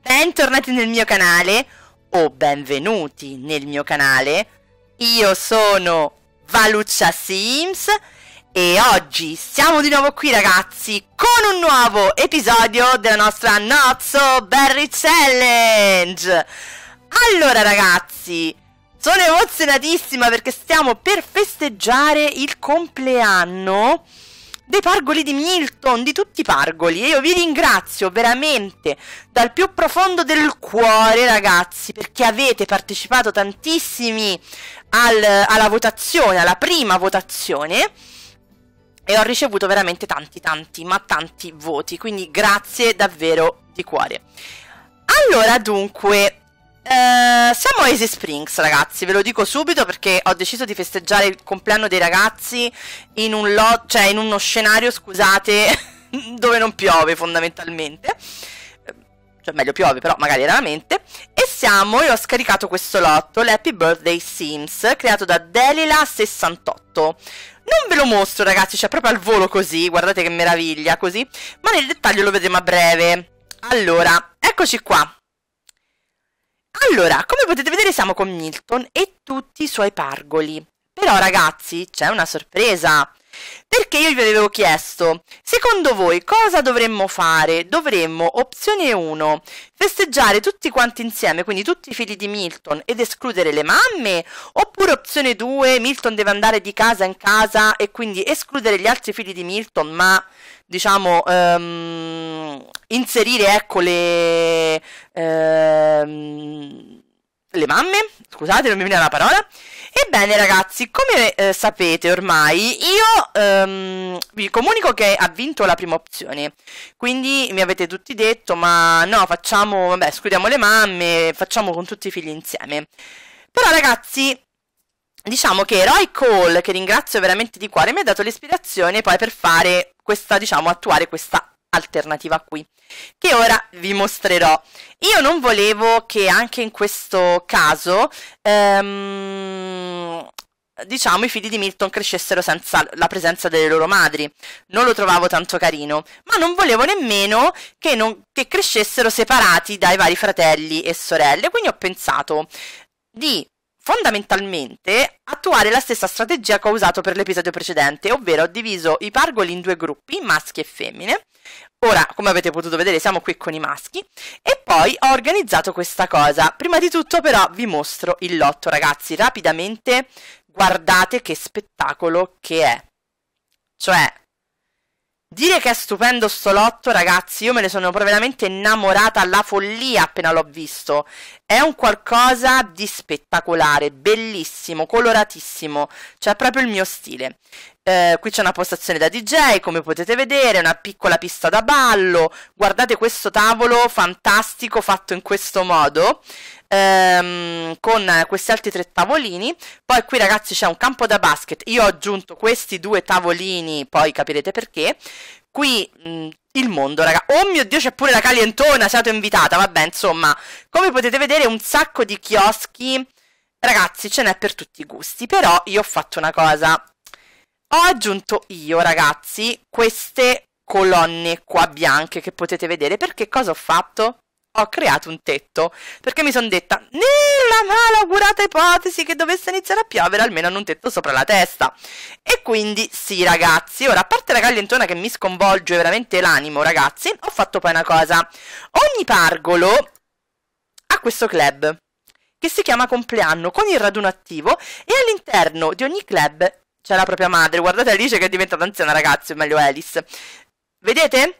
bentornati nel mio canale o benvenuti nel mio canale. Io sono Valuccia Sims e oggi siamo di nuovo qui ragazzi con un nuovo episodio della nostra Nozzo Berry Challenge. Allora ragazzi, sono emozionatissima perché stiamo per festeggiare il compleanno dei pargoli di Milton, di tutti i pargoli. E io vi ringrazio veramente dal più profondo del cuore, ragazzi, perché avete partecipato tantissimi al, alla votazione, alla prima votazione. E ho ricevuto veramente tanti, tanti, ma tanti voti. Quindi grazie davvero di cuore. Allora, dunque, eh, siamo a Easy Springs, ragazzi, ve lo dico subito perché ho deciso di festeggiare il compleanno dei ragazzi in, un lo- cioè in uno scenario, scusate, dove non piove fondamentalmente. Cioè, meglio piove, però magari raramente. E siamo, io ho scaricato questo lotto, l'Happy Birthday Sims, creato da Delila68. Non ve lo mostro, ragazzi, cioè proprio al volo così, guardate che meraviglia, così. Ma nel dettaglio lo vedremo a breve. Allora, eccoci qua. Allora, come potete vedere siamo con Milton e tutti i suoi pargoli. Però ragazzi, c'è una sorpresa! Perché io vi avevo chiesto, secondo voi cosa dovremmo fare? Dovremmo, opzione 1, festeggiare tutti quanti insieme, quindi tutti i figli di Milton ed escludere le mamme? Oppure opzione 2, Milton deve andare di casa in casa e quindi escludere gli altri figli di Milton, ma diciamo ehm, inserire ecco le... Ehm, le mamme, scusate non mi viene la parola. Ebbene ragazzi, come eh, sapete ormai, io ehm, vi comunico che ha vinto la prima opzione, quindi mi avete tutti detto ma no, facciamo, vabbè, escludiamo le mamme, facciamo con tutti i figli insieme. Però ragazzi, diciamo che Roy Cole, che ringrazio veramente di cuore, mi ha dato l'ispirazione poi per fare questa, diciamo, attuare questa alternativa qui, che ora vi mostrerò. Io non volevo che anche in questo caso, ehm, diciamo, i figli di Milton crescessero senza la presenza delle loro madri. Non lo trovavo tanto carino, ma non volevo nemmeno che, non, che crescessero separati dai vari fratelli e sorelle. Quindi ho pensato di fondamentalmente attuare la stessa strategia che ho usato per l'episodio precedente, ovvero ho diviso i pargoli in due gruppi, maschi e femmine. Ora, come avete potuto vedere, siamo qui con i maschi e poi ho organizzato questa cosa. Prima di tutto però vi mostro il lotto, ragazzi, rapidamente guardate che spettacolo che è. Cioè, Dire che è stupendo sto lotto, ragazzi, io me ne sono veramente innamorata alla follia appena l'ho visto. È un qualcosa di spettacolare, bellissimo, coloratissimo, cioè proprio il mio stile. Eh, qui c'è una postazione da DJ, come potete vedere, una piccola pista da ballo. Guardate questo tavolo fantastico fatto in questo modo, ehm, con questi altri tre tavolini. Poi qui ragazzi c'è un campo da basket, io ho aggiunto questi due tavolini, poi capirete perché. Qui mh, mm, il mondo, raga. Oh mio Dio, c'è pure la calientona, siete invitata, vabbè, insomma. Come potete vedere un sacco di chioschi... Ragazzi, ce n'è per tutti i gusti, però io ho fatto una cosa ho aggiunto io, ragazzi, queste colonne qua bianche che potete vedere perché cosa ho fatto? Ho creato un tetto perché mi sono detta nella malaugurata ipotesi che dovesse iniziare a piovere almeno hanno un tetto sopra la testa e quindi sì ragazzi ora a parte la caglientona che mi sconvolge veramente l'animo ragazzi ho fatto poi una cosa ogni pargolo ha questo club che si chiama compleanno con il raduno attivo e all'interno di ogni club c'è la propria madre. Guardate Alice che è diventata anziana, ragazzi, o meglio Alice. Vedete?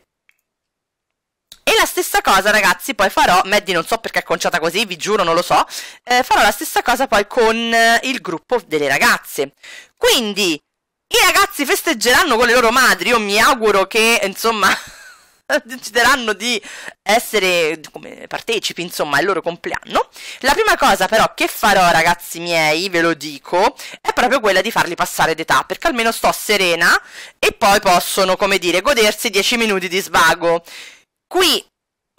E la stessa cosa, ragazzi, poi farò, Maddie non so perché è conciata così, vi giuro, non lo so, eh, farò la stessa cosa poi con eh, il gruppo delle ragazze. Quindi, i ragazzi festeggeranno con le loro madri, io mi auguro che, insomma... decideranno di essere come partecipi, insomma, al loro compleanno. La prima cosa però che farò, ragazzi miei, ve lo dico, è proprio quella di farli passare d'età, perché almeno sto serena e poi possono, come dire, godersi 10 minuti di svago. Qui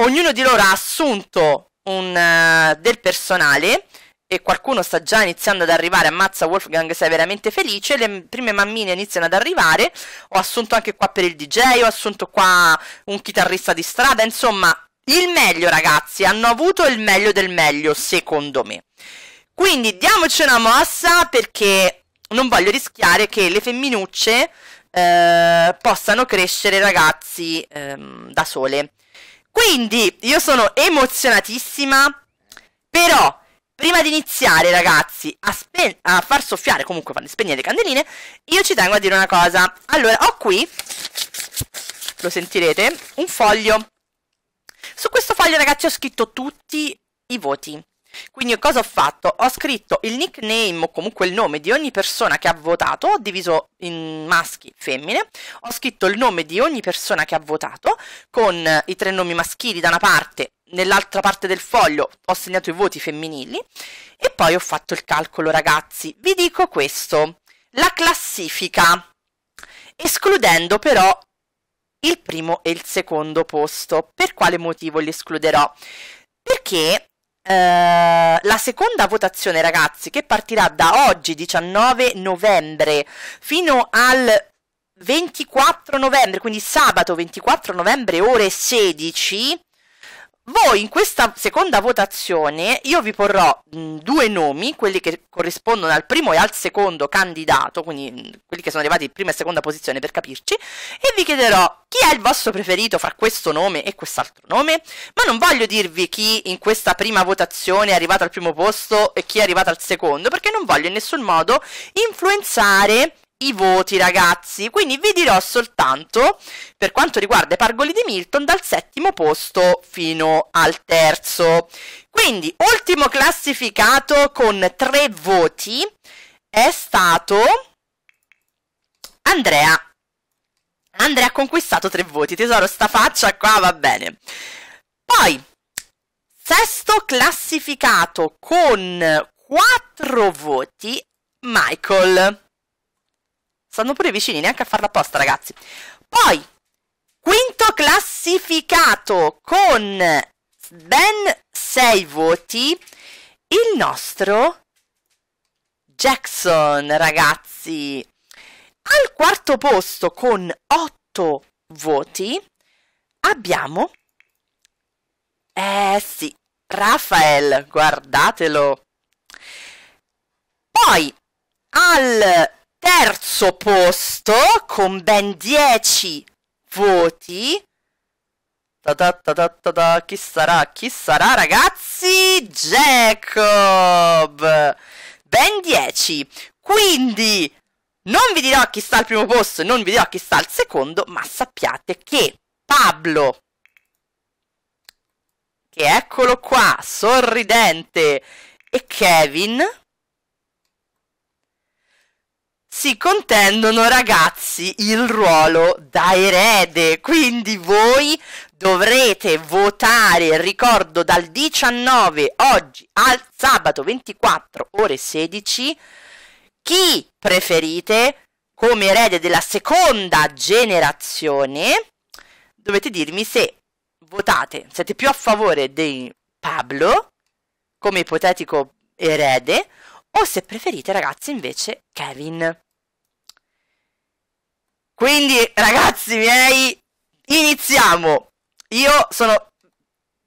ognuno di loro ha assunto un, uh, del personale e qualcuno sta già iniziando ad arrivare, ammazza Wolfgang sei veramente felice, le prime mammine iniziano ad arrivare, ho assunto anche qua per il DJ, ho assunto qua un chitarrista di strada, insomma il meglio ragazzi, hanno avuto il meglio del meglio secondo me. Quindi diamoci una mossa perché non voglio rischiare che le femminucce eh, possano crescere ragazzi eh, da sole. Quindi io sono emozionatissima, però Prima di iniziare, ragazzi, a, spe- a far soffiare, comunque farle spegnere le candeline, io ci tengo a dire una cosa. Allora, ho qui, lo sentirete, un foglio. Su questo foglio, ragazzi, ho scritto tutti i voti. Quindi cosa ho fatto? Ho scritto il nickname o comunque il nome di ogni persona che ha votato, ho diviso in maschi e femmine, ho scritto il nome di ogni persona che ha votato con i tre nomi maschili da una parte nell'altra parte del foglio ho segnato i voti femminili e poi ho fatto il calcolo ragazzi. Vi dico questo, la classifica, escludendo però il primo e il secondo posto. Per quale motivo li escluderò? Perché Uh, la seconda votazione, ragazzi, che partirà da oggi 19 novembre fino al 24 novembre, quindi sabato 24 novembre ore 16, voi in questa seconda votazione io vi porrò mh, due nomi, quelli che corrispondono al primo e al secondo candidato, quindi mh, quelli che sono arrivati in prima e seconda posizione per capirci, e vi chiederò chi è il vostro preferito fra questo nome e quest'altro nome, ma non voglio dirvi chi in questa prima votazione è arrivato al primo posto e chi è arrivato al secondo, perché non voglio in nessun modo influenzare i voti, ragazzi. Quindi vi dirò soltanto, per quanto riguarda i pargoli di Milton, dal settimo posto fino al terzo. Quindi, ultimo classificato con tre voti è stato Andrea. Andrea ha conquistato tre voti. Tesoro, sta faccia qua va bene. Poi, sesto classificato con quattro voti, Michael. Stanno pure vicini, neanche a farla apposta, ragazzi. Poi, quinto classificato con ben sei voti, il nostro Jackson, ragazzi. Al quarto posto con otto voti abbiamo... Eh sì, Rafael, guardatelo. Poi al terzo posto con ben 10 voti. Ta ta ta ta ta ta. Chi sarà? Chi sarà, ragazzi? Jacob! Ben 10. Quindi non vi dirò chi sta al primo posto, non vi dirò chi sta al secondo, ma sappiate che Pablo, che eccolo qua, sorridente, e Kevin si contendono ragazzi il ruolo da erede, quindi voi dovrete votare, ricordo, dal 19 oggi al sabato 24 ore 16 chi preferite come erede della seconda generazione. Dovete dirmi se votate, siete più a favore di Pablo come ipotetico erede o se preferite ragazzi invece Kevin. Quindi, ragazzi miei, iniziamo! Io sono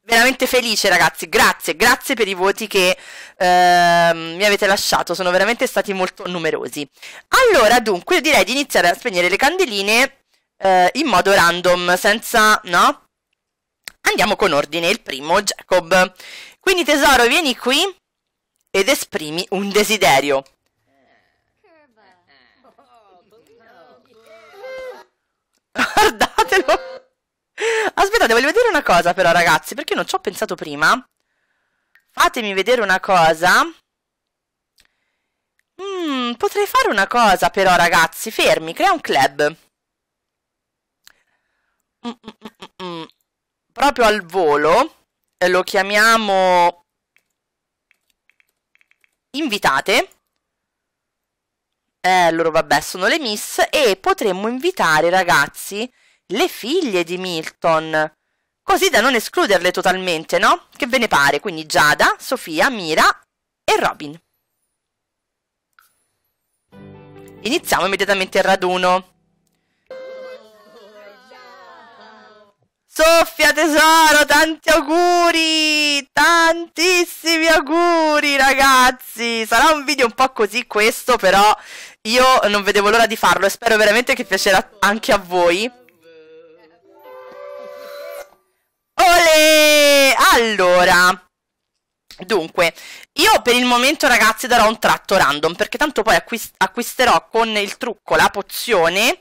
veramente felice, ragazzi. Grazie, grazie per i voti che eh, mi avete lasciato. Sono veramente stati molto numerosi. Allora, dunque, io direi di iniziare a spegnere le candeline eh, in modo random, senza... no? Andiamo con ordine, il primo, Jacob. Quindi tesoro, vieni qui ed esprimi un desiderio. Guardatelo. Aspettate, voglio vedere una cosa però, ragazzi, perché non ci ho pensato prima. Fatemi vedere una cosa. Mm, potrei fare una cosa però, ragazzi. Fermi, crea un club. Mm, mm, mm, mm, mm. Proprio al volo. Lo chiamiamo... Invitate eh, loro vabbè sono le miss e potremmo invitare ragazzi le figlie di Milton così da non escluderle totalmente no? che ve ne pare quindi Giada, Sofia, Mira e Robin iniziamo immediatamente il raduno Soffia tesoro, tanti auguri, tantissimi auguri ragazzi. Sarà un video un po' così questo, però io non vedevo l'ora di farlo e spero veramente che piacerà anche a voi. Ole! Allora, Dunque, io per il momento ragazzi darò un tratto random perché tanto poi acquist acquisterò con il trucco la pozione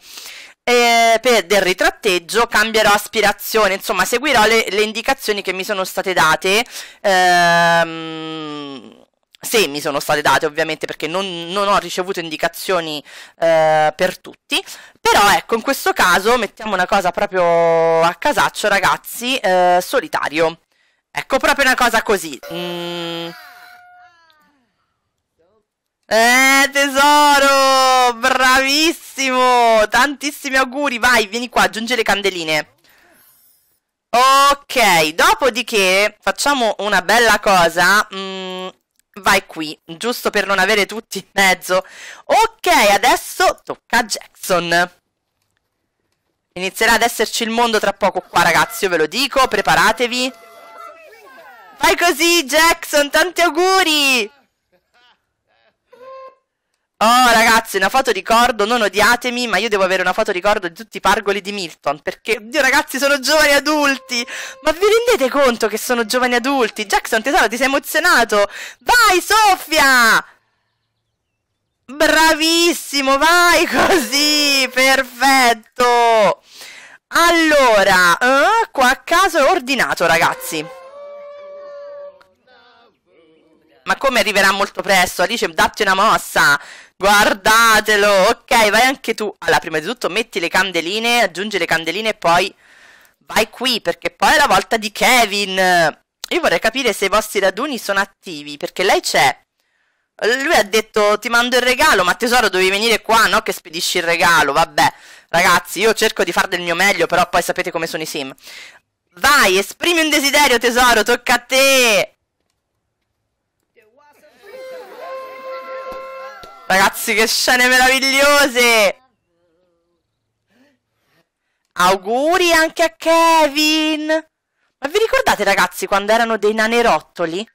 eh, per, del ritratteggio cambierò aspirazione, insomma seguirò le, le indicazioni che mi sono state date. Ehm, se mi sono state date ovviamente perché non, non ho ricevuto indicazioni eh, per tutti però ecco in questo caso mettiamo una cosa proprio a casaccio ragazzi eh, solitario ecco proprio una cosa così mm. Eh, tesoro! Bravissimo! Tantissimi auguri! Vai, vieni qua, aggiungi le candeline. Ok, dopodiché facciamo una bella cosa. Mm, vai qui, giusto per non avere tutti in mezzo. Ok, adesso tocca a Jackson. Inizierà ad esserci il mondo tra poco qua, ragazzi, io ve lo dico, preparatevi. Vai così, Jackson, tanti auguri! Oh ragazzi, una foto ricordo, non odiatemi, ma io devo avere una foto ricordo di tutti i pargoli di Milton, perché, oddio ragazzi, sono giovani adulti! Ma vi rendete conto che sono giovani adulti? Jackson, tesoro, ti sei emozionato? Vai, Sofia! Bravissimo, vai così, perfetto! Allora, eh, qua a caso è ordinato, ragazzi. Ma come arriverà molto presto? Alice, datti una mossa! Guardatelo, ok, vai anche tu. Allora, prima di tutto metti le candeline, aggiungi le candeline e poi vai qui, perché poi è la volta di Kevin. Io vorrei capire se i vostri raduni sono attivi, perché lei c'è. Lui ha detto ti mando il regalo, ma tesoro devi venire qua, no? Che spedisci il regalo, vabbè. Ragazzi, io cerco di fare del mio meglio, però poi sapete come sono i sim. Vai, esprimi un desiderio, tesoro, tocca a te. Ragazzi, che scene meravigliose! Auguri anche a Kevin! Ma vi ricordate, ragazzi, quando erano dei nanerottoli?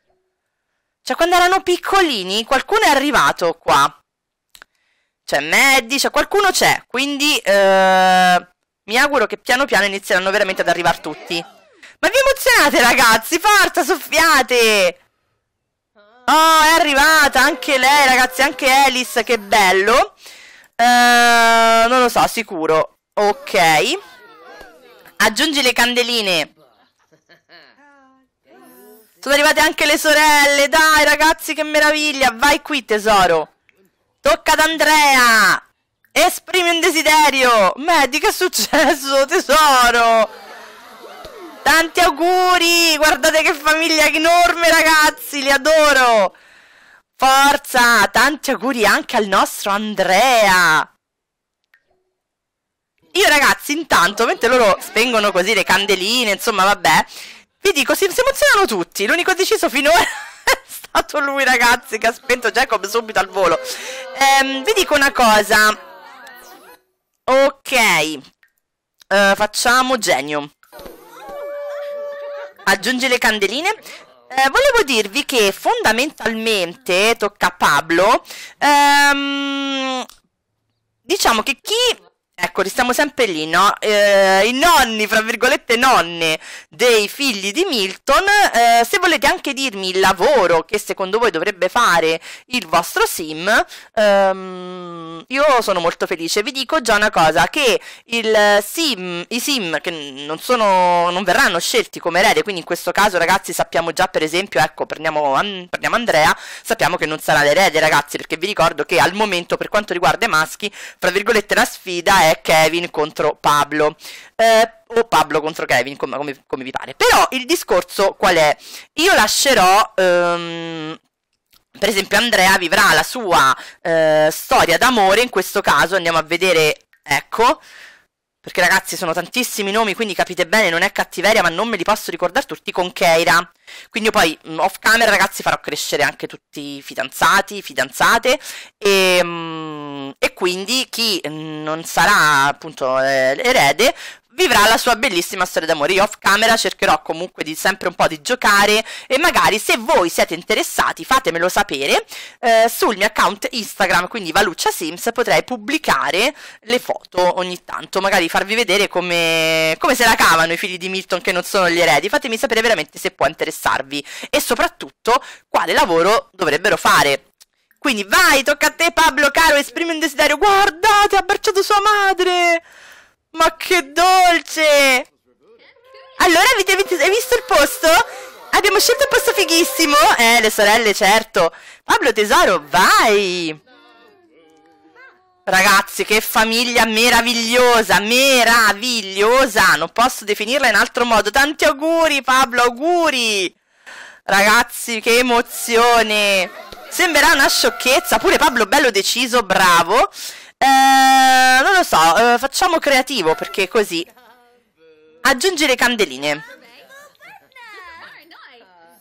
Cioè, quando erano piccolini, qualcuno è arrivato qua. C'è Maddy, c'è qualcuno c'è. Quindi, eh, mi auguro che piano piano inizieranno veramente ad arrivare tutti. Ma vi emozionate, ragazzi! Forza, soffiate! Oh, è arrivata anche lei, ragazzi, anche Alice, che bello. Uh, non lo so, sicuro. Ok. Aggiungi le candeline. Sono arrivate anche le sorelle. Dai, ragazzi, che meraviglia. Vai qui, tesoro. Tocca ad Andrea. Esprimi un desiderio. Medi, che è successo, tesoro? Tanti auguri! Guardate che famiglia enorme, ragazzi! Li adoro! Forza! Tanti auguri anche al nostro Andrea! Io ragazzi intanto, mentre loro spengono così le candeline, insomma vabbè, vi dico, si, si emozionano tutti, l'unico deciso finora è stato lui ragazzi che ha spento Jacob subito al volo. Ehm, vi dico una cosa, ok, uh, facciamo genio aggiunge le candeline. Eh, volevo dirvi che fondamentalmente tocca a Pablo. Ehm, diciamo che chi Ecco, restiamo sempre lì, no? Eh, I nonni, fra virgolette nonni, dei figli di Milton, eh, se volete anche dirmi il lavoro che secondo voi dovrebbe fare il vostro sim, ehm, io sono molto felice. Vi dico già una cosa, che sim, i sim che non, sono, non, verranno scelti come erede, quindi in questo caso ragazzi sappiamo già per esempio, ecco, prendiamo, an, prendiamo Andrea, sappiamo che non sarà l'erede ragazzi, perché vi ricordo che al momento per quanto riguarda i maschi, fra virgolette la sfida è Kevin contro Pablo. Eh, o Pablo contro Kevin, com- come, come, vi pare. Però il discorso qual è? Io lascerò. Um, per esempio, Andrea vivrà la sua uh, storia d'amore. In questo caso andiamo a vedere. Ecco. Perché ragazzi sono tantissimi nomi, quindi capite bene, non è cattiveria, ma non me li posso ricordare tutti con Keira. Quindi io poi mm, off camera ragazzi farò crescere anche tutti i fidanzati, fidanzate e, ehm, e quindi chi mm, non sarà appunto eh, erede vivrà la sua bellissima storia d'amore. Io off camera cercherò comunque di sempre un po' di giocare e magari se voi siete interessati fatemelo sapere eh, sul mio account Instagram, quindi Valuccia Sims, potrei pubblicare le foto ogni tanto, magari farvi vedere come, come se la cavano i figli di Milton che non sono gli eredi. Fatemi sapere veramente se può interessarvi e soprattutto quale lavoro dovrebbero fare. Quindi vai, tocca a te Pablo, caro, esprimi un desiderio. Guardate, ha abbracciato sua madre! Ma che dolce! Allora avete, hai visto il posto? Abbiamo scelto il posto fighissimo? Eh, le sorelle, certo. Pablo tesoro, vai! Ragazzi, che famiglia meravigliosa, meravigliosa! Non posso definirla in altro modo. Tanti auguri, Pablo, auguri! Ragazzi, che emozione! Sembrerà una sciocchezza, pure Pablo bello deciso, bravo. Eh, non lo so, eh, facciamo creativo perché così. Aggiungere candeline.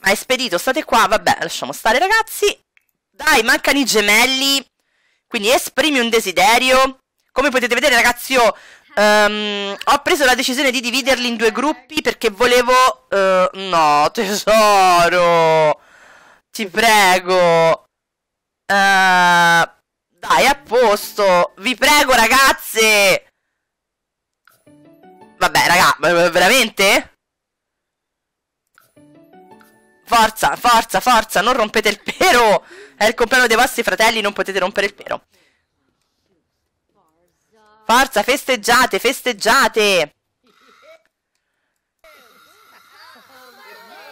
Hai spedito, state qua, vabbè, lasciamo stare ragazzi. Dai, mancano i gemelli. Quindi esprimi un desiderio. Come potete vedere ragazzi, io Um, ho preso la decisione di dividerli in due gruppi perché volevo... Uh, no, tesoro! Ti prego! Uh, dai, a posto. Vi prego, ragazze. Vabbè, raga, veramente? Forza, forza, forza, non rompete il pero. È il compleanno dei vostri fratelli, non potete rompere il pero. Forza, festeggiate, festeggiate.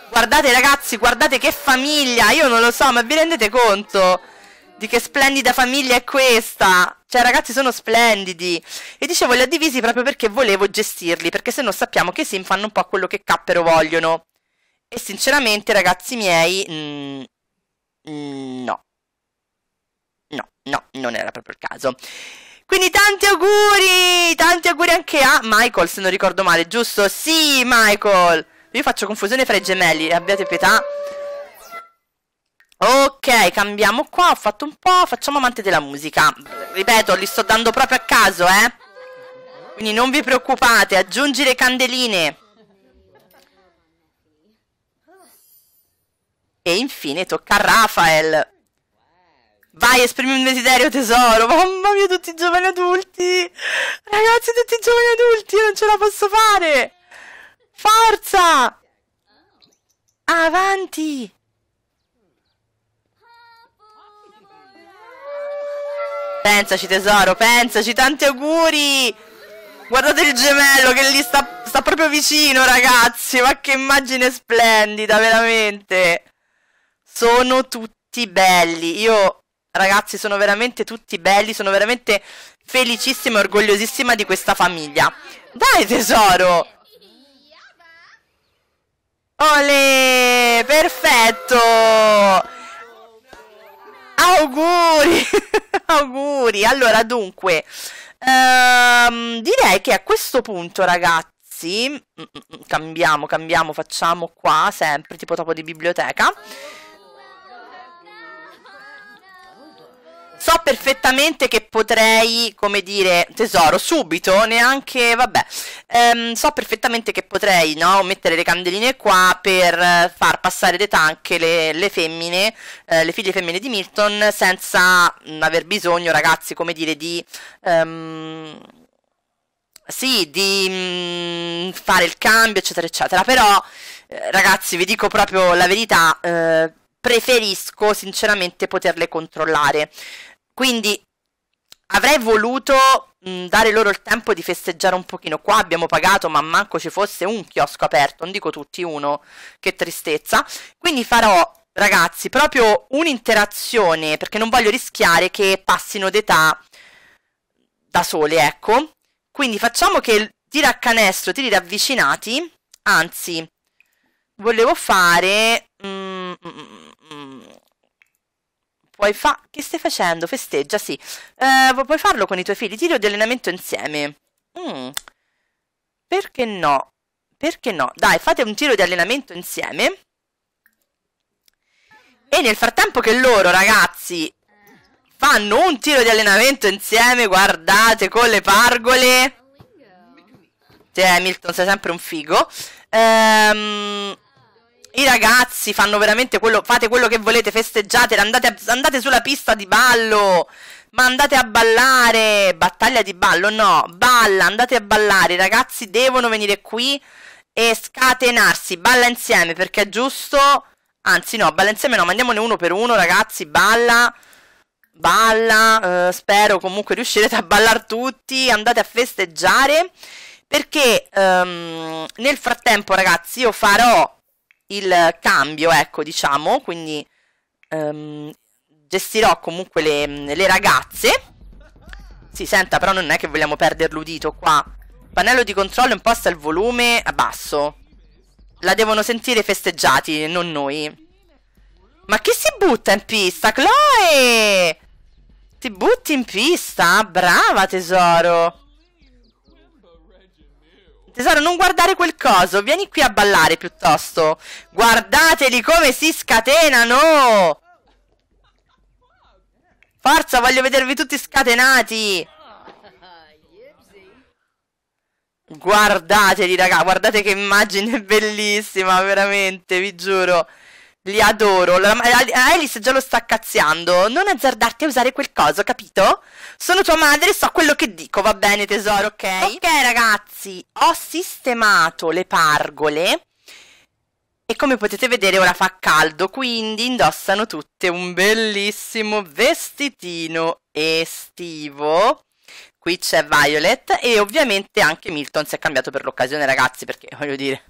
Guardate ragazzi, guardate che famiglia, io non lo so, ma vi rendete conto? Di che splendida famiglia è questa! Cioè, ragazzi, sono splendidi! E dicevo, li ho divisi proprio perché volevo gestirli, perché se no sappiamo che i sim fanno un po' quello che cappero vogliono. E sinceramente, ragazzi miei, mh, mm, mm, no. No, no, non era proprio il caso. Quindi tanti auguri! Tanti auguri anche a Michael, se non ricordo male, giusto? Sì, Michael! Io faccio confusione fra i gemelli, abbiate pietà. Ok, cambiamo qua, ho fatto un po', facciamo amante della musica. Ripeto, li sto dando proprio a caso, eh. Quindi non vi preoccupate, aggiungi le candeline. E infine tocca a Rafael. Vai, esprimi un desiderio, tesoro. Mamma mia, tutti i giovani adulti. Ragazzi, tutti i giovani adulti, io non ce la posso fare. Forza! Avanti! Pensaci tesoro, pensaci, tanti auguri! Guardate il gemello che lì sta, sta proprio vicino ragazzi, ma che immagine splendida, veramente! Sono tutti belli, io ragazzi sono veramente tutti belli, sono veramente felicissima e orgogliosissima di questa famiglia. Dai tesoro! Ole! Perfetto! Auguri! auguri! Allora, dunque, ehm, direi che a questo punto, ragazzi, mm, mm, mm, cambiamo, cambiamo, facciamo qua sempre, tipo topo di biblioteca. so perfettamente che potrei, come dire, tesoro, subito, neanche, vabbè, ehm, so perfettamente che potrei, no, mettere le candeline qua per far passare le tanche le, le femmine, eh, le figlie femmine di Milton, senza mh, mm, aver bisogno, ragazzi, come dire, di... Ehm, sì, di mh, mm, fare il cambio, eccetera, eccetera. Però, eh, ragazzi, vi dico proprio la verità, eh, preferisco sinceramente poterle controllare. Quindi avrei voluto mh, dare loro il tempo di festeggiare un pochino. Qua abbiamo pagato, ma manco ci fosse un chiosco aperto, non dico tutti uno, che tristezza. Quindi farò, ragazzi, proprio un'interazione, perché non voglio rischiare che passino d'età da sole, ecco. Quindi facciamo che tira a canestro, tiri ravvicinati, anzi, volevo fare... Mm, mm, mm Puoi fa... Che stai facendo? Festeggia, sì. Eh, puoi farlo con i tuoi figli. Tiro di allenamento insieme. Mm. Perché no? Perché no? Dai, fate un tiro di allenamento insieme. E nel frattempo che loro, ragazzi, fanno un tiro di allenamento insieme, guardate, con le pargole. Te, cioè, Hamilton, sei sempre un figo. Ehm i ragazzi fanno veramente quello, fate quello che volete, festeggiate, andate, andate sulla pista di ballo, ma andate a ballare, battaglia di ballo, no, balla, andate a ballare, i ragazzi devono venire qui e scatenarsi, balla insieme perché è giusto, anzi no, balla insieme no, mandiamone uno per uno ragazzi, balla, balla, eh, spero comunque riuscirete a ballare tutti, andate a festeggiare perché ehm, nel frattempo ragazzi io farò il cambio, ecco, diciamo, quindi um, gestirò comunque le, le ragazze. Si sì, senta, però non è che vogliamo perdere l'udito qua. Pannello di controllo imposta il volume a basso. La devono sentire festeggiati, non noi. Ma chi si butta in pista? Chloe! Ti butti in pista? Brava tesoro! Tesoro, non guardare quel coso. Vieni qui a ballare piuttosto. Guardateli come si scatenano. Forza, voglio vedervi tutti scatenati. Guardateli, raga. Guardate che immagine bellissima, veramente, vi giuro. Li adoro. La, Alice già lo sta cazziando. Non azzardarti a usare quel coso, capito? Sono tua madre, so quello che dico, va bene tesoro, ok? Ok ragazzi, ho sistemato le pargole. E come potete vedere ora fa caldo, quindi indossano tutte un bellissimo vestitino estivo qui c'è Violet e ovviamente anche Milton si è cambiato per l'occasione ragazzi perché voglio dire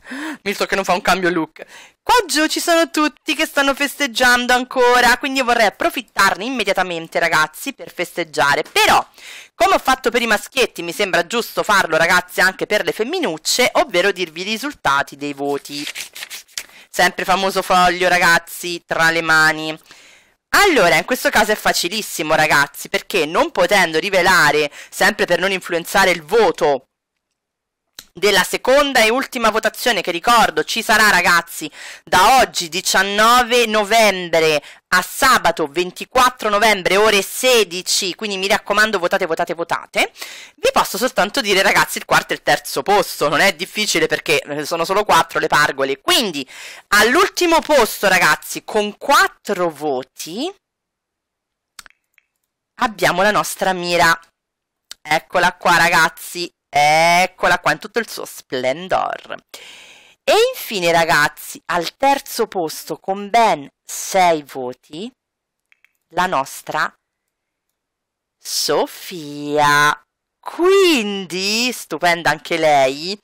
Milton che non fa un cambio look qua giù ci sono tutti che stanno festeggiando ancora quindi vorrei approfittarne immediatamente ragazzi per festeggiare però come ho fatto per i maschietti mi sembra giusto farlo ragazzi anche per le femminucce ovvero dirvi i risultati dei voti sempre famoso foglio ragazzi tra le mani allora, in questo caso è facilissimo, ragazzi, perché non potendo rivelare, sempre per non influenzare il voto della seconda e ultima votazione che ricordo ci sarà ragazzi da oggi 19 novembre a sabato 24 novembre ore 16 quindi mi raccomando votate votate votate vi posso soltanto dire ragazzi il quarto e il terzo posto non è difficile perché eh, sono solo quattro le pargole quindi all'ultimo posto ragazzi con quattro voti abbiamo la nostra mira eccola qua ragazzi Eccola qua in tutto il suo splendor. E infine ragazzi, al terzo posto con ben sei voti, la nostra Sofia. Quindi, stupenda anche lei.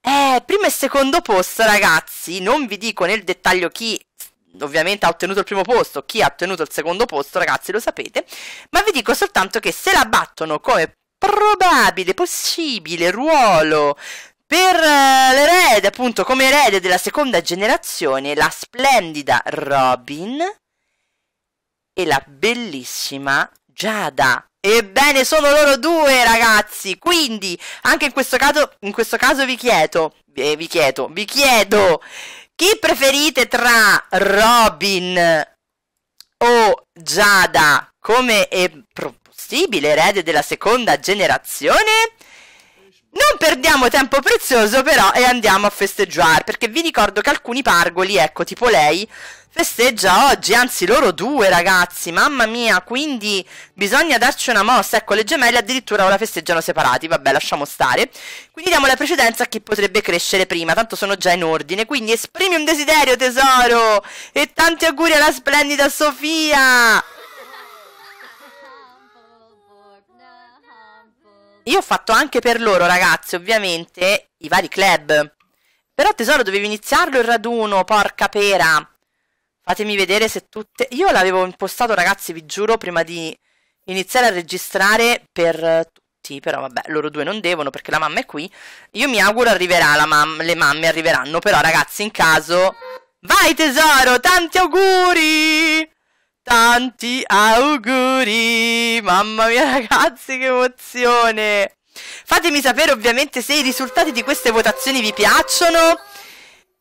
Eh, primo e secondo posto, ragazzi, non vi dico nel dettaglio chi ovviamente ha ottenuto il primo posto, chi ha ottenuto il secondo posto, ragazzi, lo sapete, ma vi dico soltanto che se la battono come probabile, possibile ruolo per eh, l'erede, appunto, come erede della seconda generazione, la splendida Robin e la bellissima Giada. Ebbene, sono loro due, ragazzi. Quindi, anche in questo caso, in questo caso vi chiedo, eh, vi chiedo, vi chiedo chi preferite tra Robin o Giada come è pro possibile erede della seconda generazione? Non perdiamo tempo prezioso però e andiamo a festeggiare, perché vi ricordo che alcuni pargoli, ecco, tipo lei, festeggia oggi, anzi loro due ragazzi, mamma mia, quindi bisogna darci una mossa, ecco, le gemelle addirittura ora festeggiano separati, vabbè, lasciamo stare. Quindi diamo la precedenza a chi potrebbe crescere prima, tanto sono già in ordine, quindi esprimi un desiderio tesoro e tanti auguri alla splendida Sofia! Io ho fatto anche per loro, ragazzi, ovviamente, i vari club. Però, tesoro, dovevi iniziarlo il raduno, porca pera. Fatemi vedere se tutte... Io l'avevo impostato, ragazzi, vi giuro, prima di iniziare a registrare per tutti. Però, vabbè, loro due non devono perché la mamma è qui. Io mi auguro arriverà la mamma, le mamme arriveranno. Però, ragazzi, in caso... Vai, tesoro, tanti auguri! tanti auguri! Mamma mia ragazzi, che emozione! Fatemi sapere ovviamente se i risultati di queste votazioni vi piacciono.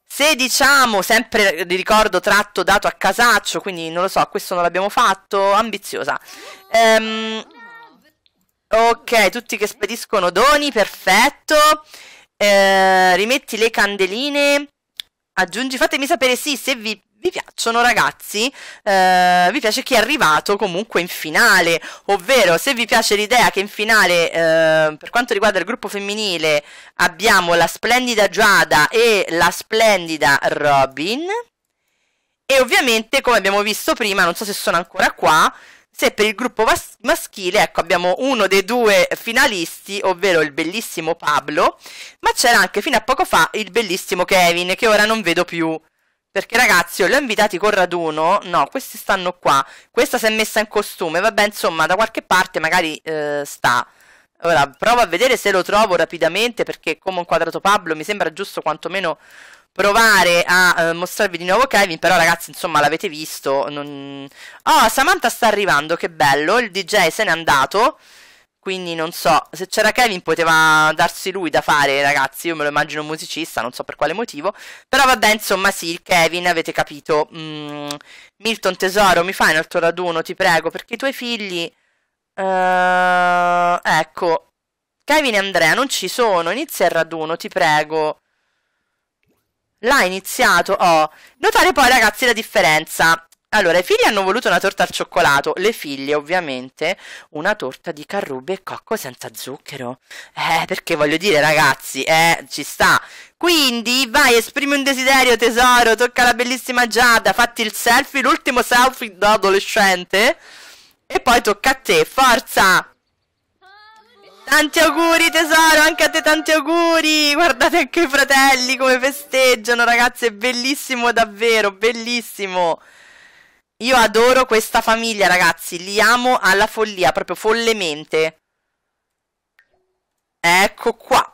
Se diciamo, sempre di ricordo tratto dato a casaccio, quindi non lo so, questo non l'abbiamo fatto, ambiziosa. Ehm, ok, tutti che spediscono doni, perfetto. Ehm, rimetti le candeline. Aggiungi, fatemi sapere sì se vi vi piacciono ragazzi, eh, vi piace chi è arrivato comunque in finale, ovvero se vi piace l'idea che in finale eh, per quanto riguarda il gruppo femminile abbiamo la splendida Giada e la splendida Robin e ovviamente come abbiamo visto prima, non so se sono ancora qua, se per il gruppo mas- maschile ecco, abbiamo uno dei due finalisti, ovvero il bellissimo Pablo, ma c'era anche fino a poco fa il bellissimo Kevin, che ora non vedo più. Perché ragazzi, io li ho invitati col raduno. No, questi stanno qua. Questa si è messa in costume. Vabbè, insomma, da qualche parte magari eh, sta. Ora provo a vedere se lo trovo rapidamente perché come un quadrato Pablo mi sembra giusto quantomeno provare a eh, mostrarvi di nuovo Kevin, però ragazzi insomma l'avete visto. Non... Oh, Samantha sta arrivando, che bello, il DJ se n'è andato. Quindi non so, se c'era Kevin poteva darsi lui da fare, ragazzi, io me lo immagino musicista, non so per quale motivo. Però vabbè, insomma, sì, il Kevin, avete capito. Mm, Milton tesoro, mi fai un altro raduno, ti prego, perché i tuoi figli... Uh, ecco, Kevin e Andrea non ci sono, inizia il raduno, ti prego. L'ha iniziato, oh. Notare poi, ragazzi, la differenza. Allora, i figli hanno voluto una torta al cioccolato, le figlie ovviamente una torta di carrube e cocco senza zucchero. Eh, perché voglio dire ragazzi, eh, ci sta. Quindi vai, esprimi un desiderio tesoro, tocca la bellissima Giada, fatti il selfie, l'ultimo selfie da adolescente. E poi tocca a te, forza! Tanti auguri tesoro, anche a te tanti auguri! Guardate anche i fratelli come festeggiano ragazzi, è bellissimo davvero, bellissimo! Io adoro questa famiglia, ragazzi. Li amo alla follia, proprio follemente. Ecco qua.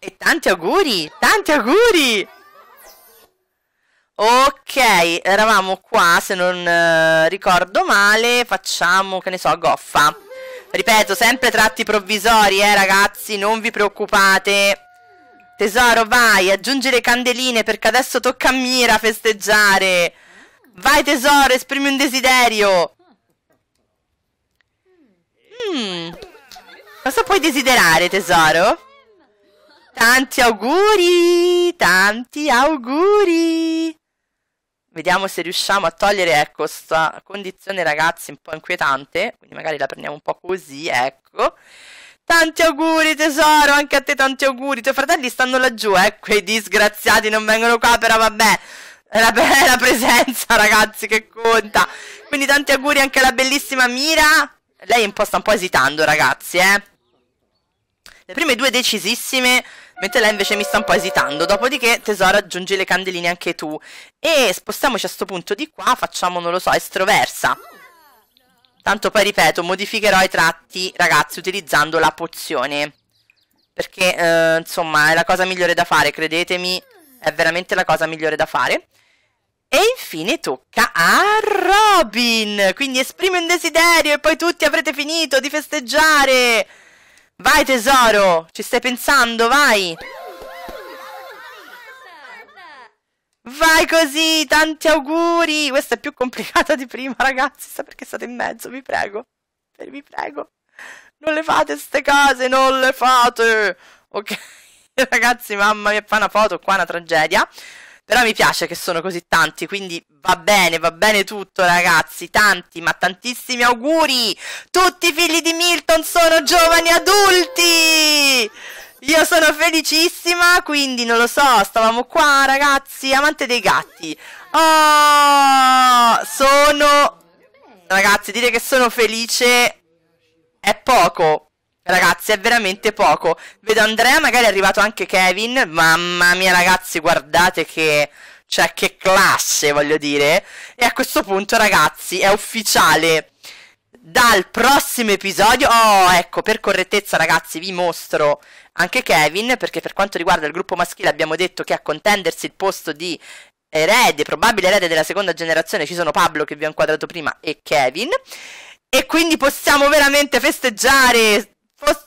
E tanti auguri, tanti auguri! Ok, eravamo qua, se non eh, ricordo male, facciamo, che ne so, goffa. Ripeto, sempre tratti provvisori, eh ragazzi, non vi preoccupate. Tesoro, vai, aggiungi le candeline perché adesso tocca a Mira festeggiare. Vai tesoro, esprimi un desiderio. Mm. Cosa puoi desiderare, tesoro? Tanti auguri! Tanti auguri! Vediamo se riusciamo a togliere, ecco, questa condizione ragazzi un po' inquietante. Quindi magari la prendiamo un po' così, ecco. Tanti auguri tesoro, anche a te tanti auguri. I tuoi fratelli stanno laggiù, eh, i disgraziati non vengono qua, però vabbè. È la, è la presenza, ragazzi, che conta. Quindi tanti auguri anche alla bellissima Mira. Lei un po' sta un po' esitando, ragazzi, eh. Le prime due decisissime, mentre lei invece mi sta un po' esitando. Dopodiché, tesoro, aggiungi le candeline anche tu. E spostiamoci a sto punto di qua, facciamo, non lo so, estroversa. Tanto poi ripeto, modificherò i tratti, ragazzi, utilizzando la pozione. Perché, eh, insomma, è la cosa migliore da fare, credetemi è veramente la cosa migliore da fare. E infine tocca a Robin, quindi esprime un desiderio e poi tutti avrete finito di festeggiare. Vai tesoro, ci stai pensando, vai. Vai così, tanti auguri. Questa è più complicata di prima, ragazzi, sa perché state in mezzo, vi prego. Vi prego. Non le fate ste cose, non le fate. Ok. Ragazzi, mamma mia, fa una foto, qua è una tragedia. Però mi piace che sono così tanti, quindi va bene, va bene tutto ragazzi, tanti, ma tantissimi auguri! Tutti i figli di Milton sono giovani adulti! Io sono felicissima, quindi non lo so, stavamo qua ragazzi, amante dei gatti. Oh, sono... Ragazzi, dire che sono felice è poco, Ragazzi, è veramente poco. Vedo Andrea, magari è arrivato anche Kevin. Mamma mia, ragazzi, guardate che. Cioè, che classe, voglio dire. E a questo punto, ragazzi, è ufficiale. Dal prossimo episodio. Oh, ecco, per correttezza, ragazzi, vi mostro anche Kevin. Perché per quanto riguarda il gruppo maschile, abbiamo detto che a contendersi il posto di erede, probabile erede della seconda generazione, ci sono Pablo che vi ho inquadrato prima e Kevin. E quindi possiamo veramente festeggiare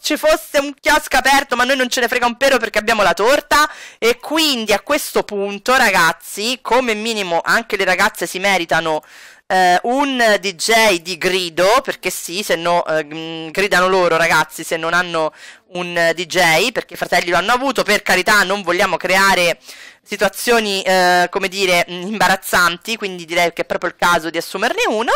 ci fosse un chiosco aperto, ma noi non ce ne frega un pelo perché abbiamo la torta. E quindi a questo punto, ragazzi, come minimo anche le ragazze si meritano eh, un DJ di grido, perché sì, se no eh, mm, gridano loro, ragazzi, se non hanno un DJ, perché i fratelli lo hanno avuto, per carità, non vogliamo creare situazioni, eh, come dire, mm, imbarazzanti, quindi direi che è proprio il caso di assumerne uno.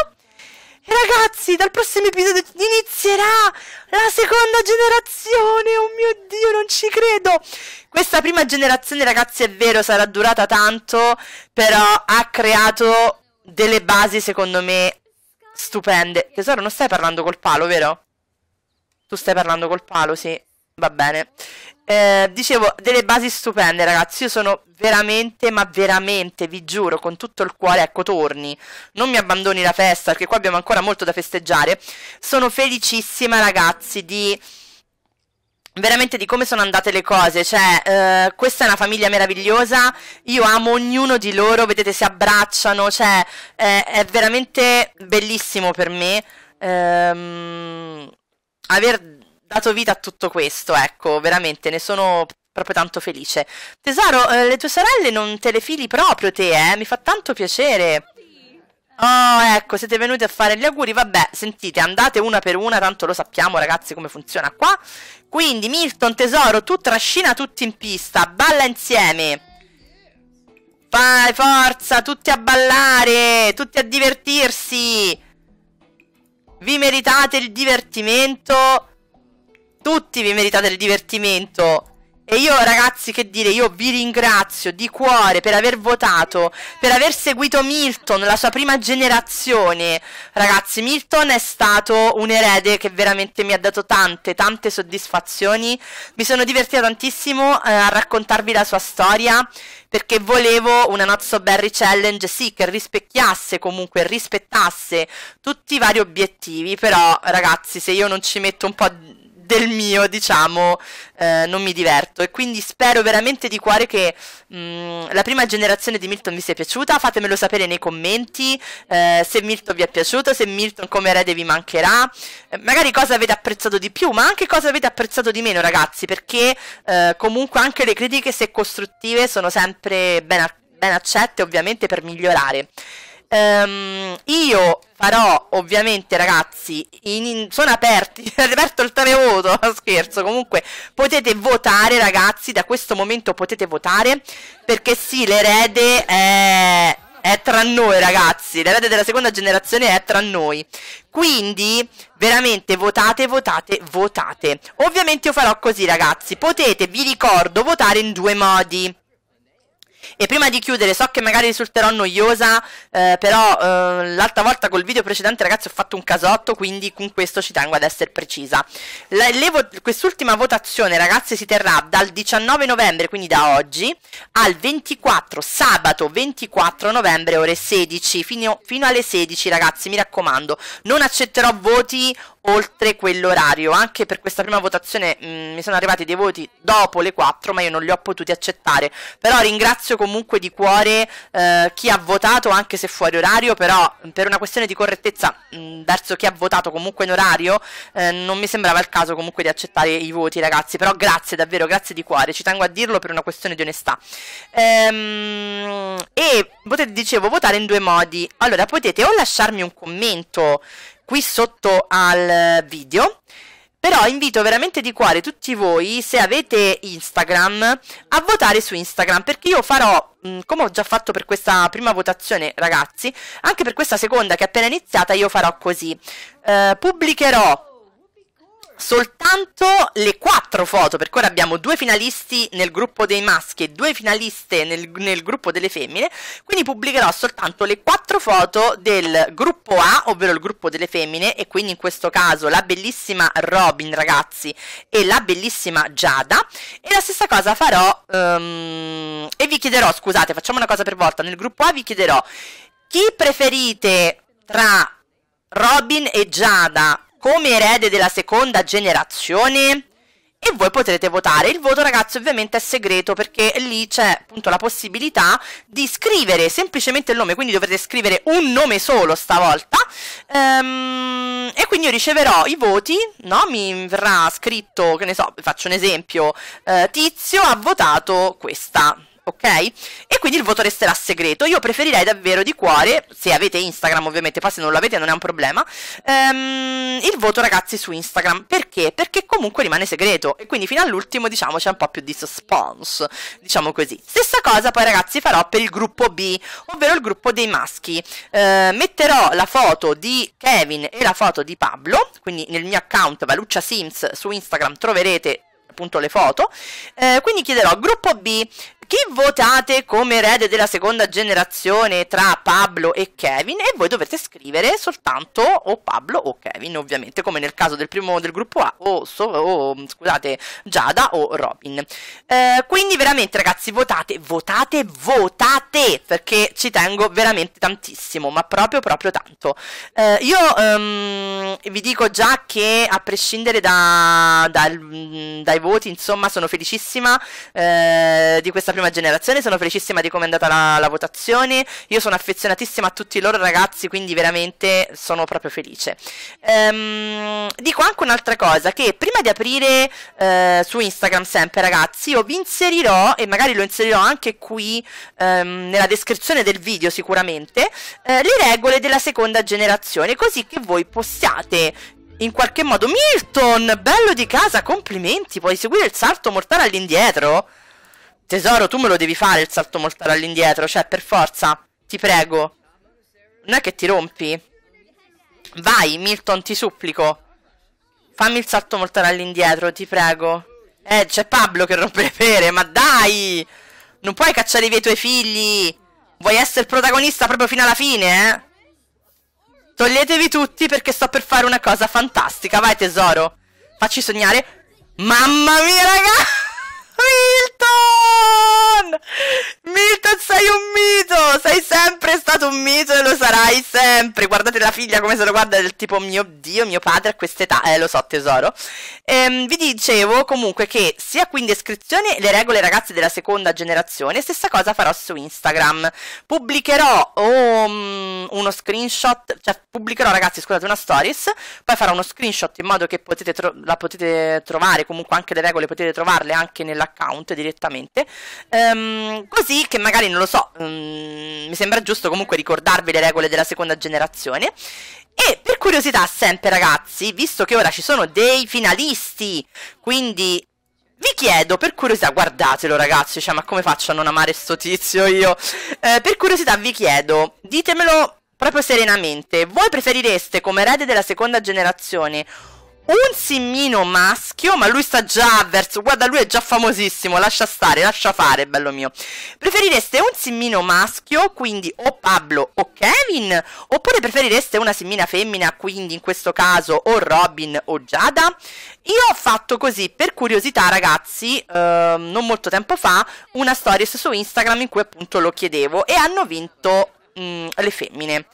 E ragazzi, dal prossimo episodio inizierà la seconda generazione. Oh mio Dio, non ci credo. Questa prima generazione, ragazzi, è vero, sarà durata tanto, però ha creato delle basi, secondo me, stupende. Tesoro, non stai parlando col palo, vero? Tu stai parlando col palo, sì. Va bene. Eh, dicevo, delle basi stupende, ragazzi. Io sono veramente, ma veramente, vi giuro, con tutto il cuore, ecco, torni. Non mi abbandoni la festa, perché qua abbiamo ancora molto da festeggiare. Sono felicissima, ragazzi, di... Veramente di come sono andate le cose, cioè eh, questa è una famiglia meravigliosa, io amo ognuno di loro, vedete si abbracciano, cioè eh, è veramente bellissimo per me ehm, aver dato vita a tutto questo, ecco, veramente ne sono proprio tanto felice. Tesoro, eh, le tue sorelle non te le fili proprio te, eh? Mi fa tanto piacere. Oh, ecco, siete venuti a fare gli auguri. Vabbè, sentite, andate una per una, tanto lo sappiamo, ragazzi, come funziona qua. Quindi, Milton, tesoro, tu trascina tutti in pista, balla insieme. Vai, forza, tutti a ballare, tutti a divertirsi. Vi meritate il divertimento tutti vi meritate il divertimento. E io ragazzi che dire, io vi ringrazio di cuore per aver votato, per aver seguito Milton, la sua prima generazione. Ragazzi, Milton è stato un erede che veramente mi ha dato tante, tante soddisfazioni. Mi sono divertita tantissimo eh, a raccontarvi la sua storia perché volevo una Not So Berry Challenge, sì, che rispecchiasse comunque, rispettasse tutti i vari obiettivi, però ragazzi, se io non ci metto un po' del mio, diciamo, eh, non mi diverto. E quindi spero veramente di cuore che mh, mm, la prima generazione di Milton vi sia piaciuta. Fatemelo sapere nei commenti eh, se Milton vi è piaciuto, se Milton come erede vi mancherà, eh, magari cosa avete apprezzato di più, ma anche cosa avete apprezzato di meno, ragazzi, perché eh, comunque anche le critiche, se costruttive, sono sempre ben, ben accette, ovviamente, per migliorare. Um, io farò ovviamente ragazzi in, in, sono aperti aperto il televoto scherzo comunque potete votare ragazzi da questo momento potete votare perché sì l'erede è, eh, è tra noi ragazzi l'erede della seconda generazione è tra noi quindi veramente votate votate votate ovviamente io farò così ragazzi potete vi ricordo votare in due modi e prima di chiudere, so che magari risulterò noiosa, eh, però eh, l'altra volta col video precedente, ragazzi, ho fatto un casotto, quindi con questo ci tengo ad essere precisa. Vo quest'ultima votazione, ragazzi, si terrà dal 19 novembre, quindi da oggi, al 24, sabato 24 novembre, ore 16, fino, fino alle 16, ragazzi, mi raccomando. Non accetterò voti oltre quell'orario. Anche per questa prima votazione mh, mm, mi sono arrivati dei voti dopo le 4, ma io non li ho potuti accettare. Però ringrazio comunque di cuore eh, chi ha votato, anche se fuori orario, però mm, per una questione di correttezza mh, mm, verso chi ha votato comunque in orario, eh, non mi sembrava il caso comunque di accettare i voti, ragazzi. Però grazie davvero, grazie di cuore, ci tengo a dirlo per una questione di onestà. Ehm, e potete, dicevo, votare in due modi. Allora, potete o lasciarmi un commento qui sotto al video. Però invito veramente di cuore tutti voi, se avete Instagram, a votare su Instagram, perché io farò, come ho già fatto per questa prima votazione, ragazzi, anche per questa seconda che è appena iniziata, io farò così. Eh, pubblicherò soltanto le quattro foto, perché ora abbiamo due finalisti nel gruppo dei maschi e due finaliste nel, nel gruppo delle femmine, quindi pubblicherò soltanto le quattro foto del gruppo A, ovvero il gruppo delle femmine, e quindi in questo caso la bellissima Robin, ragazzi, e la bellissima Giada, e la stessa cosa farò, um, e vi chiederò, scusate, facciamo una cosa per volta, nel gruppo A vi chiederò chi preferite tra Robin e Giada come erede della seconda generazione? E voi potrete votare. Il voto, ragazzi, ovviamente è segreto perché lì c'è appunto la possibilità di scrivere semplicemente il nome, quindi dovrete scrivere un nome solo stavolta. Ehm, e quindi io riceverò i voti, no? Mi verrà scritto, che ne so, faccio un esempio, eh, Tizio ha votato questa ok? E quindi il voto resterà segreto. Io preferirei davvero di cuore, se avete Instagram ovviamente, poi se non lo avete non è un problema, ehm, il voto ragazzi su Instagram. Perché? Perché comunque rimane segreto e quindi fino all'ultimo diciamo c'è un po' più di suspense, diciamo così. Stessa cosa poi ragazzi farò per il gruppo B, ovvero il gruppo dei maschi. Eh, metterò la foto di Kevin e la foto di Pablo, quindi nel mio account Valuccia Sims su Instagram troverete appunto le foto. Eh, quindi chiederò gruppo B, chi votate come erede della seconda generazione tra Pablo e Kevin? E voi dovete scrivere soltanto o Pablo o Kevin, ovviamente, come nel caso del primo del gruppo A, o, so, o scusate, Giada o Robin. Eh, quindi veramente, ragazzi, votate, votate, votate, perché ci tengo veramente tantissimo, ma proprio, proprio tanto. Eh, io um, vi dico già che a prescindere da, da, dai voti, insomma, sono felicissima eh, di questa prima generazione, sono felicissima di come è andata la, la votazione, io sono affezionatissima a tutti i loro ragazzi, quindi veramente sono proprio felice. Ehm, dico anche un'altra cosa, che prima di aprire eh, su Instagram sempre ragazzi, io vi inserirò, e magari lo inserirò anche qui ehm, nella descrizione del video sicuramente, eh, le regole della seconda generazione, così che voi possiate in qualche modo. Milton, bello di casa, complimenti. Puoi seguire il salto mortale all'indietro? Tesoro, tu me lo devi fare il salto mortale all'indietro, cioè per forza. Ti prego. Non è che ti rompi. Vai, Milton, ti supplico. Fammi il salto mortale all'indietro, ti prego. Eh, c'è Pablo che rompe le pere, ma dai! Non puoi cacciare via i tuoi figli! Vuoi essere protagonista proprio fino alla fine, eh? Toglietevi tutti perché sto per fare una cosa fantastica. Vai tesoro. Facci sognare. Mamma mia, raga! Milton! Milton sei un mito! Sei sempre stato un mito e lo sarai sempre. Guardate la figlia come se lo guarda del tipo mio dio, mio padre a quest'età. Eh lo so tesoro. Ehm, vi dicevo comunque che sia qui in descrizione le regole ragazzi della seconda generazione. Stessa cosa farò su Instagram. Pubblicherò um, uno screenshot, cioè pubblicherò ragazzi scusate una stories, poi farò uno screenshot in modo che potete la potete trovare comunque anche le regole potete trovarle anche nella account direttamente. Um, così che magari, non lo so, um, mi sembra giusto comunque ricordarvi le regole della seconda generazione. E per curiosità sempre ragazzi, visto che ora ci sono dei finalisti, quindi vi chiedo, per curiosità, guardatelo ragazzi, cioè ma come faccio a non amare sto tizio io? Eh, per curiosità vi chiedo, ditemelo proprio serenamente, voi preferireste come erede della seconda generazione un simmino maschio, ma lui sta già verso... Guarda, lui è già famosissimo, lascia stare, lascia fare, bello mio. Preferireste un simmino maschio, quindi o Pablo o Kevin? Oppure preferireste una simmina femmina, quindi in questo caso o Robin o Giada? Io ho fatto così, per curiosità ragazzi, ehm, non molto tempo fa, una stories su Instagram in cui appunto lo chiedevo e hanno vinto mh, mm, le femmine.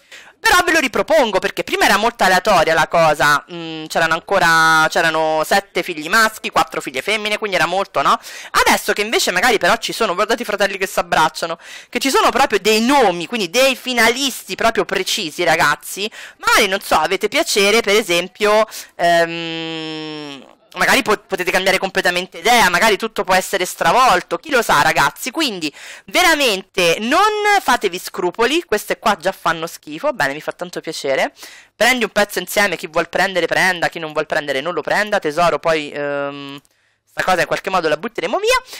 Però ve lo ripropongo perché prima era molto aleatoria la cosa, mm, c'erano ancora, c'erano sette figli maschi, quattro figlie femmine, quindi era molto, no? Adesso che invece magari però ci sono, guardate i fratelli che si abbracciano, che ci sono proprio dei nomi, quindi dei finalisti proprio precisi ragazzi, magari non so, avete piacere per esempio... Ehm, magari pot potete cambiare completamente idea, magari tutto può essere stravolto, chi lo sa ragazzi, quindi veramente non fatevi scrupoli, queste qua già fanno schifo, bene mi fa tanto piacere, prendi un pezzo insieme, chi vuol prendere prenda, chi non vuol prendere non lo prenda, tesoro poi ehm, sta cosa in qualche modo la butteremo via,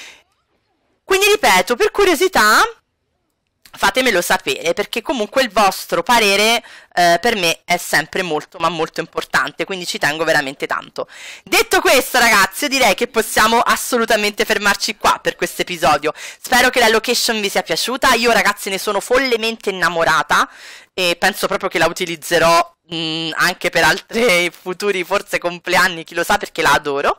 quindi ripeto, per curiosità fatemelo sapere perché comunque il vostro parere eh, per me è sempre molto ma molto importante quindi ci tengo veramente tanto detto questo ragazzi direi che possiamo assolutamente fermarci qua per questo episodio spero che la location vi sia piaciuta io ragazzi ne sono follemente innamorata e penso proprio che la utilizzerò mh, mm, anche per altri futuri forse compleanni, chi lo sa perché la adoro.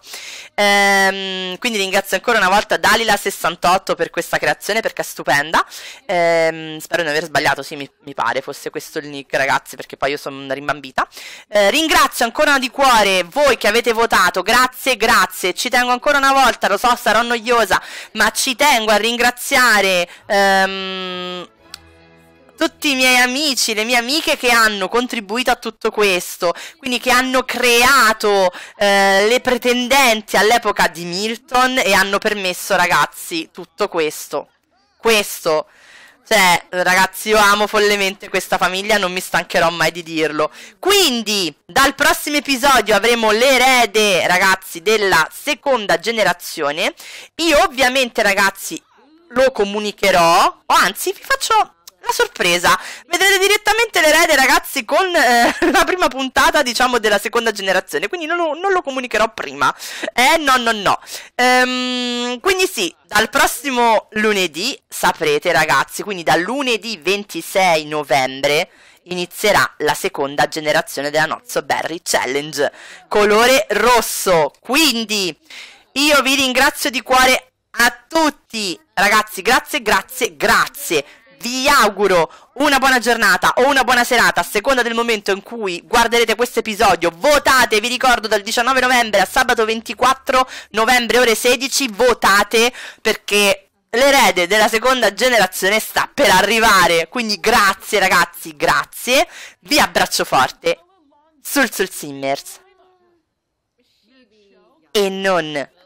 Ehm, quindi ringrazio ancora una volta Dalila68 per questa creazione perché è stupenda. Ehm, spero di aver sbagliato, sì mi, mi, pare fosse questo il nick ragazzi perché poi io sono una rimbambita. Ehm, ringrazio ancora di cuore voi che avete votato, grazie, grazie, ci tengo ancora una volta, lo so sarò noiosa, ma ci tengo a ringraziare... Ehm, tutti i miei amici, le mie amiche che hanno contribuito a tutto questo, quindi che hanno creato eh, le pretendenti all'epoca di Milton e hanno permesso, ragazzi, tutto questo. Questo. Cioè, ragazzi, io amo follemente questa famiglia, non mi stancherò mai di dirlo. Quindi, dal prossimo episodio avremo l'erede, ragazzi, della seconda generazione. Io ovviamente, ragazzi, lo comunicherò, o anzi, vi faccio la sorpresa. Vedrete direttamente l'erede, ragazzi, con eh, la prima puntata, diciamo, della seconda generazione. Quindi non lo, non lo comunicherò prima. Eh, no, no, no. Ehm, quindi sì, dal prossimo lunedì saprete, ragazzi. Quindi dal lunedì 26 novembre inizierà la seconda generazione della Nozzo Berry Challenge. Colore rosso. Quindi io vi ringrazio di cuore a tutti. Ragazzi, grazie, grazie, grazie vi auguro una buona giornata o una buona serata a seconda del momento in cui guarderete questo episodio. Votate, vi ricordo, dal 19 novembre a sabato 24 novembre ore 16. Votate perché l'erede della seconda generazione sta per arrivare. Quindi grazie ragazzi, grazie. Vi abbraccio forte sul Sul Simmers. E non